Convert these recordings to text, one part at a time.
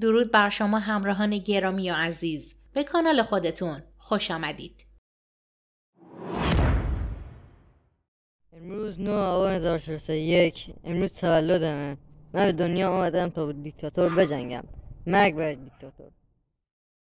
درود بر شما همراهان گرامی و عزیز به کانال خودتون خوش آمدید امروز 9 آبان 1401 امروز تولد من من به دنیا آمدم تا دیکتاتور بجنگم مرگ بر دیکتاتور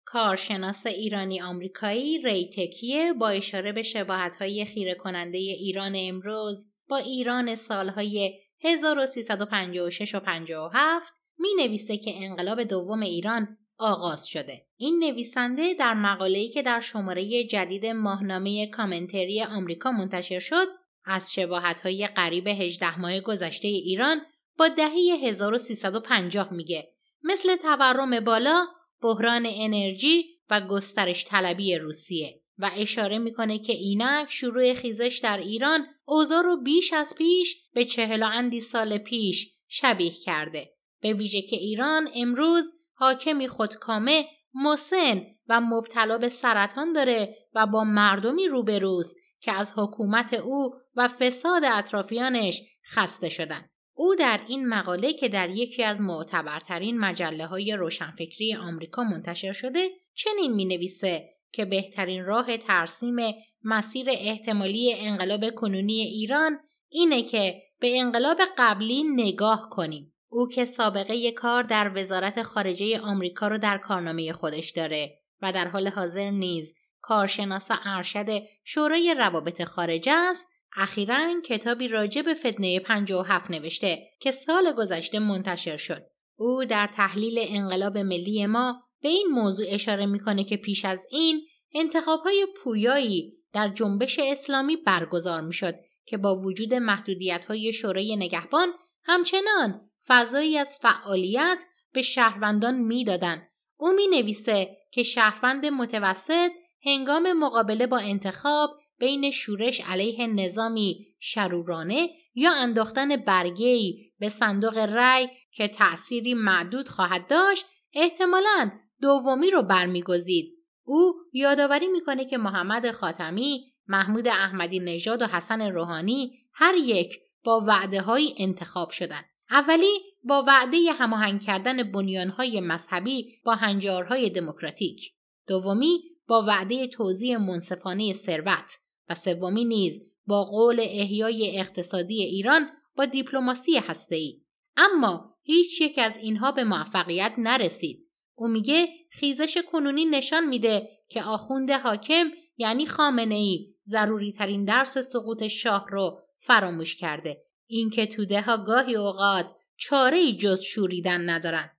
کارشناس ایرانی آمریکایی ری تکیه با اشاره به شباهت‌های خیره کننده ایران امروز با ایران سالهای 1356 و 57 می نویسه که انقلاب دوم ایران آغاز شده. این نویسنده در مقاله‌ای که در شماره جدید ماهنامه کامنتری آمریکا منتشر شد، از شباهت‌های قریب 18 ماه گذشته ایران با دهه 1350 میگه. مثل تورم بالا، بحران انرژی و گسترش طلبی روسیه و اشاره میکنه که اینک شروع خیزش در ایران اوضاع رو بیش از پیش به چهل اندی سال پیش شبیه کرده به ویژه که ایران امروز حاکمی خودکامه مسن و مبتلا به سرطان داره و با مردمی روبروست که از حکومت او و فساد اطرافیانش خسته شدن. او در این مقاله که در یکی از معتبرترین مجله های روشنفکری آمریکا منتشر شده چنین می نویسه که بهترین راه ترسیم مسیر احتمالی انقلاب کنونی ایران اینه که به انقلاب قبلی نگاه کنیم. او که سابقه یک کار در وزارت خارجه آمریکا رو در کارنامه خودش داره و در حال حاضر نیز کارشناس ارشد شورای روابط خارجه است اخیرا کتابی راجع به فتنه 57 نوشته که سال گذشته منتشر شد او در تحلیل انقلاب ملی ما به این موضوع اشاره میکنه که پیش از این انتخابهای پویایی در جنبش اسلامی برگزار میشد که با وجود محدودیت های شورای نگهبان همچنان فضایی از فعالیت به شهروندان میدادند او می نویسه که شهروند متوسط هنگام مقابله با انتخاب بین شورش علیه نظامی شرورانه یا انداختن برگی به صندوق رأی که تأثیری معدود خواهد داشت احتمالا دومی رو برمیگزید او یادآوری میکنه که محمد خاتمی محمود احمدی نژاد و حسن روحانی هر یک با وعده های انتخاب شدند اولی با وعده هماهنگ کردن بنیانهای مذهبی با هنجارهای دموکراتیک دومی با وعده توزیع منصفانه ثروت و سومی نیز با قول احیای اقتصادی ایران با دیپلماسی هسته‌ای اما هیچ یک از اینها به موفقیت نرسید او میگه خیزش کنونی نشان میده که آخوند حاکم یعنی خامنه ای ضروری ترین درس سقوط شاه رو فراموش کرده اینکه توده ها گاهی اوقات چاره ای جز شوریدن ندارن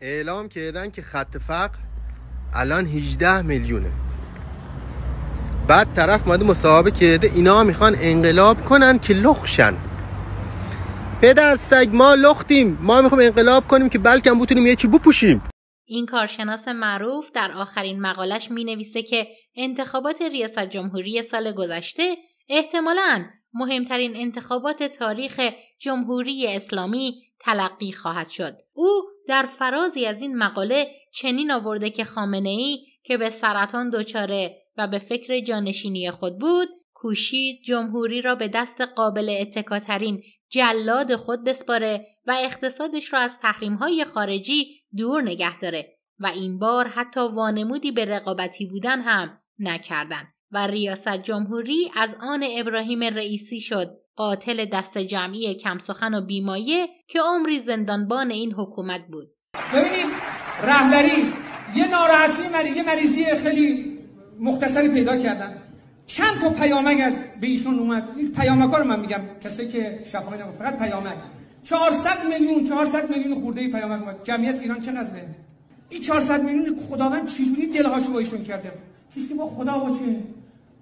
اعلام کردن که خط فقر الان 18 میلیونه بعد طرف ماده مصاحبه کرده اینا میخوان انقلاب کنن که لخشن پدر سگ ما لختیم ما میخوام انقلاب کنیم که بلکم بتونیم یه چی بپوشیم این کارشناس معروف در آخرین مقالش می نویسه که انتخابات ریاست جمهوری سال گذشته احتمالاً مهمترین انتخابات تاریخ جمهوری اسلامی تلقی خواهد شد. او در فرازی از این مقاله چنین آورده که خامنه ای که به سرطان دچاره و به فکر جانشینی خود بود کوشید جمهوری را به دست قابل اتکاترین جلاد خود بسپاره و اقتصادش را از تحریمهای خارجی دور نگه داره و این بار حتی وانمودی به رقابتی بودن هم نکردند و ریاست جمهوری از آن ابراهیم رئیسی شد قاتل دست جمعی کمسخن و بیمایه که عمری زندانبان این حکومت بود ببینید رهبری یه ناراحتی مریض یه مریضی خیلی مختصری پیدا کردن چند تا پیامک از به ایشون اومد این پیامک‌ها رو من میگم کسی که شفاهی نگفت فقط پیامک 400 میلیون 400 میلیون خورده ای پیامک اومد جمعیت ایران چقدره این 400 میلیون خداوند چجوری دلهاشو با ایشون کرده کسی با خدا باشه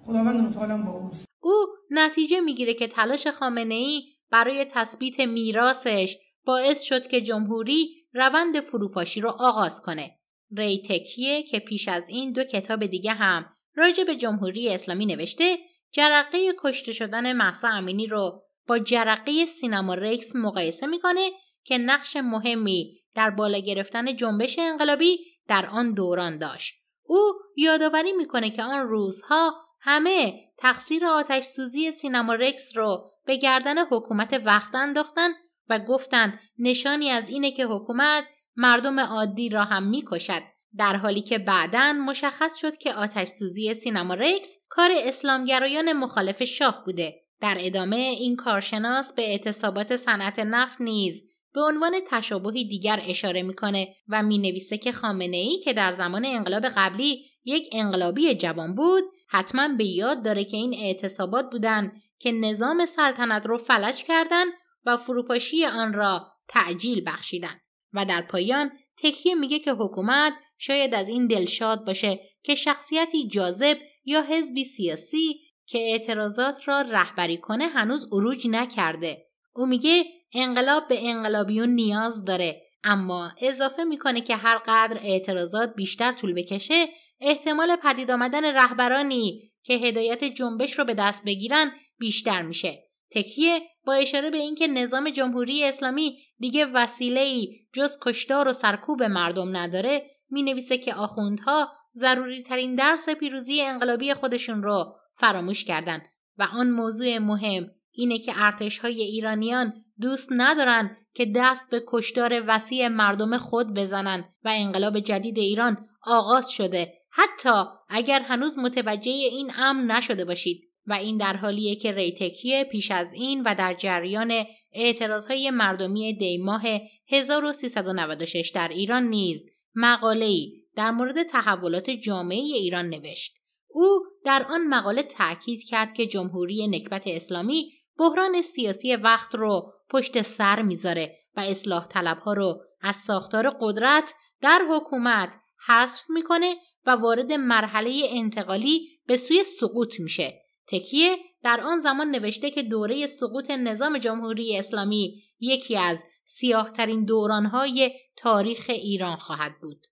خداوند با اوست او نتیجه میگیره که تلاش خامنه ای برای تثبیت میراثش باعث شد که جمهوری روند فروپاشی رو آغاز کنه. ری تکیه که پیش از این دو کتاب دیگه هم راجع به جمهوری اسلامی نوشته جرقه کشته شدن محسا امینی رو با جرقه سینما ریکس مقایسه میکنه که نقش مهمی در بالا گرفتن جنبش انقلابی در آن دوران داشت. او یادآوری میکنه که آن روزها همه تقصیر آتش سوزی سینما رکس رو به گردن حکومت وقت انداختن و گفتن نشانی از اینه که حکومت مردم عادی را هم میکشد در حالی که بعدا مشخص شد که آتش سوزی سینما رکس کار اسلامگرایان مخالف شاه بوده در ادامه این کارشناس به اعتصابات صنعت نفت نیز به عنوان تشابهی دیگر اشاره میکنه و مینویسه که خامنه ای که در زمان انقلاب قبلی یک انقلابی جوان بود حتما به یاد داره که این اعتصابات بودن که نظام سلطنت رو فلج کردن و فروپاشی آن را تعجیل بخشیدن. و در پایان تکیه میگه که حکومت شاید از این دلشاد باشه که شخصیتی جاذب یا حزبی سیاسی که اعتراضات را رهبری کنه هنوز عروج نکرده او میگه انقلاب به انقلابیون نیاز داره اما اضافه میکنه که هر قدر اعتراضات بیشتر طول بکشه احتمال پدید آمدن رهبرانی که هدایت جنبش رو به دست بگیرن بیشتر میشه. تکیه با اشاره به اینکه نظام جمهوری اسلامی دیگه ای جز کشدار و سرکوب مردم نداره می نویسه که آخوندها ضروری ترین درس پیروزی انقلابی خودشون رو فراموش کردن و آن موضوع مهم اینه که ارتش های ایرانیان دوست ندارن که دست به کشتار وسیع مردم خود بزنن و انقلاب جدید ایران آغاز شده حتی اگر هنوز متوجه این امر نشده باشید و این در حالیه که ریتکیه پیش از این و در جریان اعتراضهای مردمی دیماه 1396 در ایران نیز مقاله‌ای در مورد تحولات جامعه ایران نوشت. او در آن مقاله تاکید کرد که جمهوری نکبت اسلامی بحران سیاسی وقت رو پشت سر میذاره و اصلاح طلبها رو از ساختار قدرت در حکومت حذف میکنه و وارد مرحله انتقالی به سوی سقوط میشه تکیه در آن زمان نوشته که دوره سقوط نظام جمهوری اسلامی یکی از سیاهترین دورانهای تاریخ ایران خواهد بود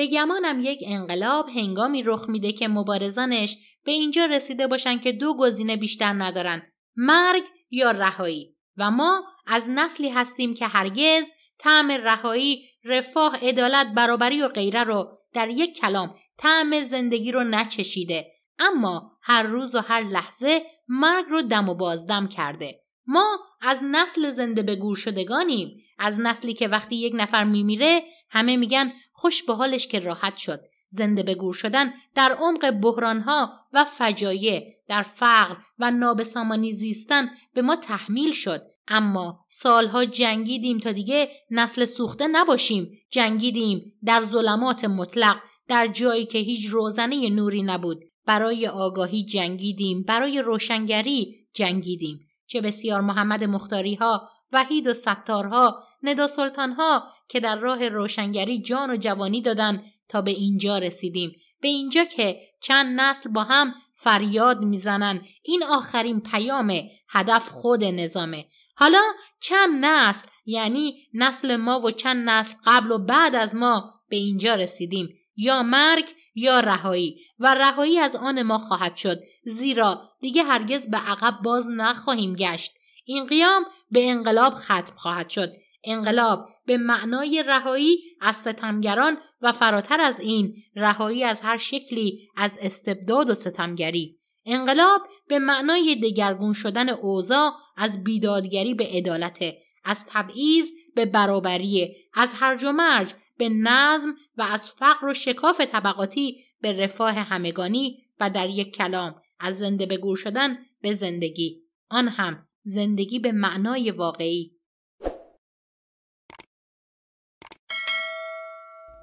به گمانم یک انقلاب هنگامی رخ میده که مبارزانش به اینجا رسیده باشن که دو گزینه بیشتر ندارن مرگ یا رهایی و ما از نسلی هستیم که هرگز طعم رهایی رفاه عدالت برابری و غیره رو در یک کلام طعم زندگی رو نچشیده اما هر روز و هر لحظه مرگ رو دم و بازدم کرده ما از نسل زنده به گور شدگانیم از نسلی که وقتی یک نفر میمیره همه میگن خوش به حالش که راحت شد زنده به گور شدن در عمق بحرانها و فجایع در فقر و نابسامانی زیستن به ما تحمیل شد اما سالها جنگیدیم تا دیگه نسل سوخته نباشیم جنگیدیم در ظلمات مطلق در جایی که هیچ روزنه نوری نبود برای آگاهی جنگیدیم برای روشنگری جنگیدیم چه بسیار محمد مختاری ها وحید و ستارها ندا سلطانها که در راه روشنگری جان و جوانی دادن تا به اینجا رسیدیم به اینجا که چند نسل با هم فریاد میزنن این آخرین پیام هدف خود نظامه حالا چند نسل یعنی نسل ما و چند نسل قبل و بعد از ما به اینجا رسیدیم یا مرگ یا رهایی و رهایی از آن ما خواهد شد زیرا دیگه هرگز به عقب باز نخواهیم گشت این قیام به انقلاب ختم خواهد شد انقلاب به معنای رهایی از ستمگران و فراتر از این رهایی از هر شکلی از استبداد و ستمگری انقلاب به معنای دگرگون شدن اوضاع از بیدادگری به عدالت از تبعیض به برابری از هرج و مرج به نظم و از فقر و شکاف طبقاتی به رفاه همگانی و در یک کلام از زنده به گور شدن به زندگی آن هم زندگی به معنای واقعی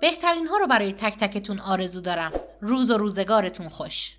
بهترین ها رو برای تک تکتون آرزو دارم روز و روزگارتون خوش